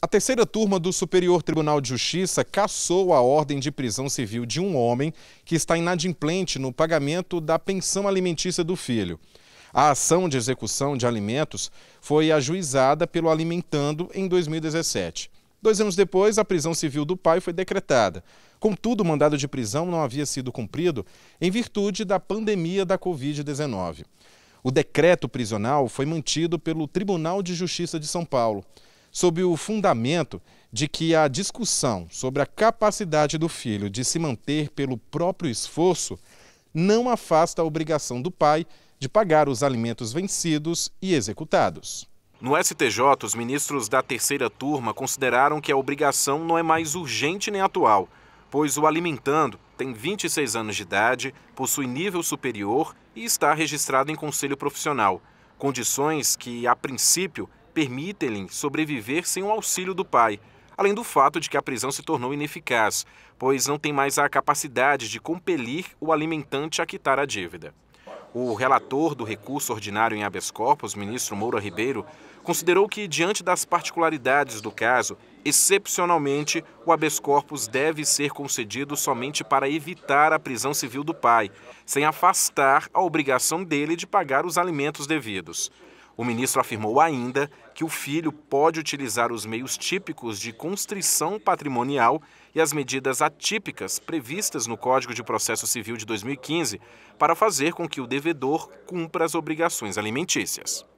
A terceira turma do Superior Tribunal de Justiça cassou a ordem de prisão civil de um homem que está inadimplente no pagamento da pensão alimentícia do filho. A ação de execução de alimentos foi ajuizada pelo Alimentando em 2017. Dois anos depois, a prisão civil do pai foi decretada. Contudo, o mandado de prisão não havia sido cumprido em virtude da pandemia da Covid-19. O decreto prisional foi mantido pelo Tribunal de Justiça de São Paulo sob o fundamento de que a discussão sobre a capacidade do filho de se manter pelo próprio esforço não afasta a obrigação do pai de pagar os alimentos vencidos e executados. No STJ, os ministros da terceira turma consideraram que a obrigação não é mais urgente nem atual, pois o alimentando tem 26 anos de idade, possui nível superior e está registrado em conselho profissional, condições que, a princípio, permitem-lhe sobreviver sem o auxílio do pai, além do fato de que a prisão se tornou ineficaz, pois não tem mais a capacidade de compelir o alimentante a quitar a dívida. O relator do recurso ordinário em habeas corpus, ministro Moura Ribeiro, considerou que, diante das particularidades do caso, excepcionalmente, o habeas corpus deve ser concedido somente para evitar a prisão civil do pai, sem afastar a obrigação dele de pagar os alimentos devidos. O ministro afirmou ainda que o filho pode utilizar os meios típicos de constrição patrimonial e as medidas atípicas previstas no Código de Processo Civil de 2015 para fazer com que o devedor cumpra as obrigações alimentícias.